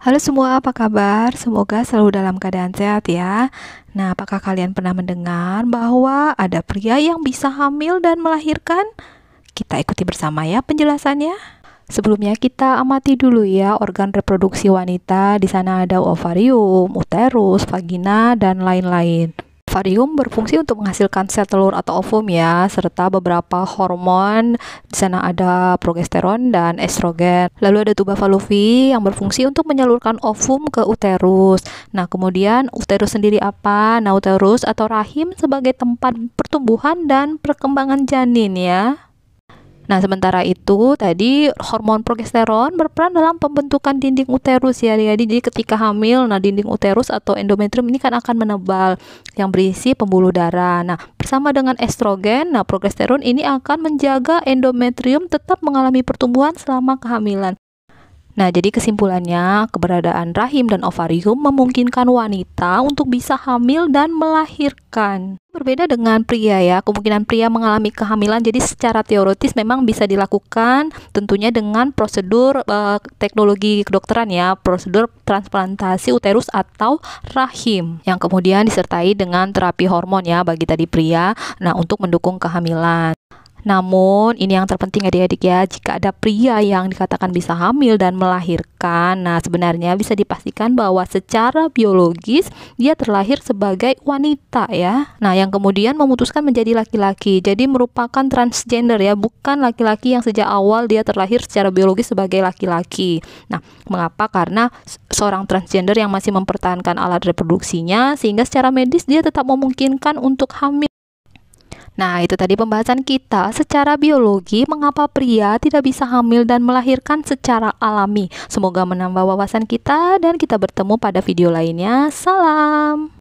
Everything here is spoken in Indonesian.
Halo semua, apa kabar? Semoga selalu dalam keadaan sehat ya. Nah, apakah kalian pernah mendengar bahwa ada pria yang bisa hamil dan melahirkan? Kita ikuti bersama ya penjelasannya. Sebelumnya kita amati dulu ya organ reproduksi wanita. Di sana ada ovarium, uterus, vagina, dan lain-lain. Ovarium berfungsi untuk menghasilkan sel telur atau ovum ya, serta beberapa hormon. Di sana ada progesteron dan estrogen. Lalu ada tuba valuvi yang berfungsi untuk menyalurkan ovum ke uterus. Nah, kemudian uterus sendiri apa? Nah, uterus atau rahim sebagai tempat pertumbuhan dan perkembangan janin ya. Nah, sementara itu tadi hormon progesteron berperan dalam pembentukan dinding uterus ya. Jadi, jadi ketika hamil, nah dinding uterus atau endometrium ini kan akan menebal yang berisi pembuluh darah. Nah, bersama dengan estrogen, nah progesteron ini akan menjaga endometrium tetap mengalami pertumbuhan selama kehamilan. Nah, jadi kesimpulannya, keberadaan rahim dan ovarium memungkinkan wanita untuk bisa hamil dan melahirkan. Berbeda dengan pria ya, kemungkinan pria mengalami kehamilan jadi secara teoritis memang bisa dilakukan tentunya dengan prosedur eh, teknologi kedokteran ya, prosedur transplantasi uterus atau rahim yang kemudian disertai dengan terapi hormon ya bagi tadi pria. Nah, untuk mendukung kehamilan. Namun, ini yang terpenting adik-adik ya, jika ada pria yang dikatakan bisa hamil dan melahirkan, nah sebenarnya bisa dipastikan bahwa secara biologis dia terlahir sebagai wanita ya. Nah, yang kemudian memutuskan menjadi laki-laki. Jadi merupakan transgender ya, bukan laki-laki yang sejak awal dia terlahir secara biologis sebagai laki-laki. Nah, mengapa? Karena seorang transgender yang masih mempertahankan alat reproduksinya sehingga secara medis dia tetap memungkinkan untuk hamil Nah, itu tadi pembahasan kita secara biologi mengapa pria tidak bisa hamil dan melahirkan secara alami. Semoga menambah wawasan kita dan kita bertemu pada video lainnya. Salam.